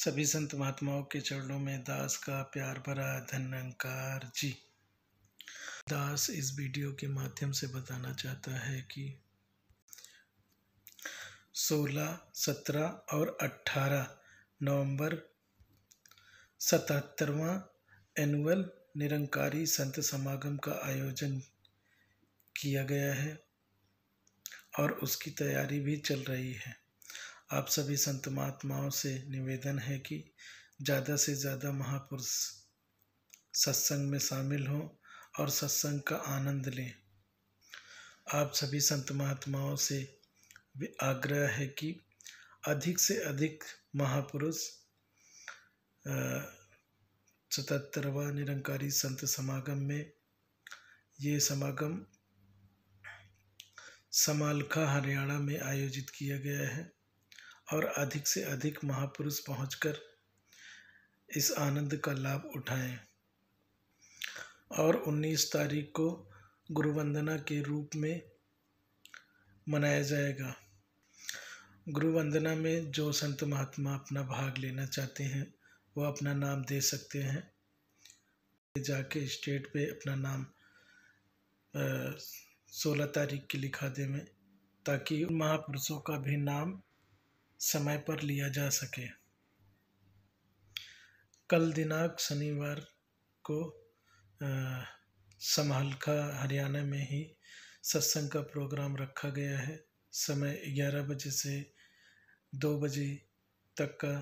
सभी संत महात्माओं के चरणों में दास का प्यार भरा धनकार जी दास इस वीडियो के माध्यम से बताना चाहता है कि 16, 17 और 18 नवंबर सतहत्तरवा एनुअल निरंकारी संत समागम का आयोजन किया गया है और उसकी तैयारी भी चल रही है आप सभी संत महात्माओं से निवेदन है कि ज़्यादा से ज़्यादा महापुरुष सत्संग में शामिल हों और सत्संग का आनंद लें आप सभी संत महात्माओं से आग्रह है कि अधिक से अधिक महापुरुष सतहत्तरवा निरंकारी संत समागम में ये समागम समालखा हरियाणा में आयोजित किया गया है और अधिक से अधिक महापुरुष पहुंचकर इस आनंद का लाभ उठाएं और 19 तारीख को गुरुवंदना के रूप में मनाया जाएगा गुरुवंदना में जो संत महात्मा अपना भाग लेना चाहते हैं वो अपना नाम दे सकते हैं जाके स्टेट पे अपना नाम सोलह तारीख के लिखा दे में ताकि महापुरुषों का भी नाम समय पर लिया जा सके कल दिनांक शनिवार को समहलखा हरियाणा में ही सत्संग का प्रोग्राम रखा गया है समय 11 बजे से 2 बजे तक का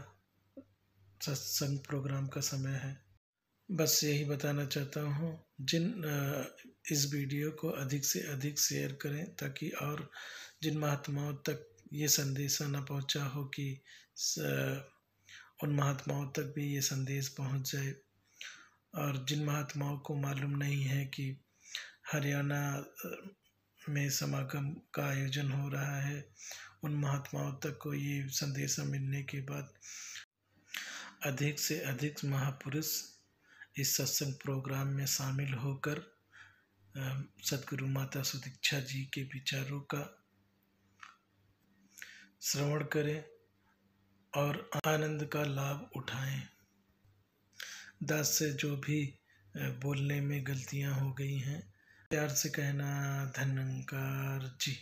सत्संग प्रोग्राम का समय है बस यही बताना चाहता हूँ जिन इस वीडियो को अधिक से अधिक शेयर करें ताकि और जिन महात्माओं तक ये संदेशा ना पहुंचा हो कि उन महात्माओं तक भी ये संदेश पहुंच जाए और जिन महात्माओं को मालूम नहीं है कि हरियाणा में समागम का आयोजन हो रहा है उन महात्माओं तक को ये संदेशा मिलने के बाद अधिक से अधिक महापुरुष इस सत्संग प्रोग्राम में शामिल होकर सदगुरु माता सुदीक्षा जी के विचारों का श्रवण करें और आनंद का लाभ उठाएं दास से जो भी बोलने में गलतियां हो गई हैं प्यार से कहना धनंकार जी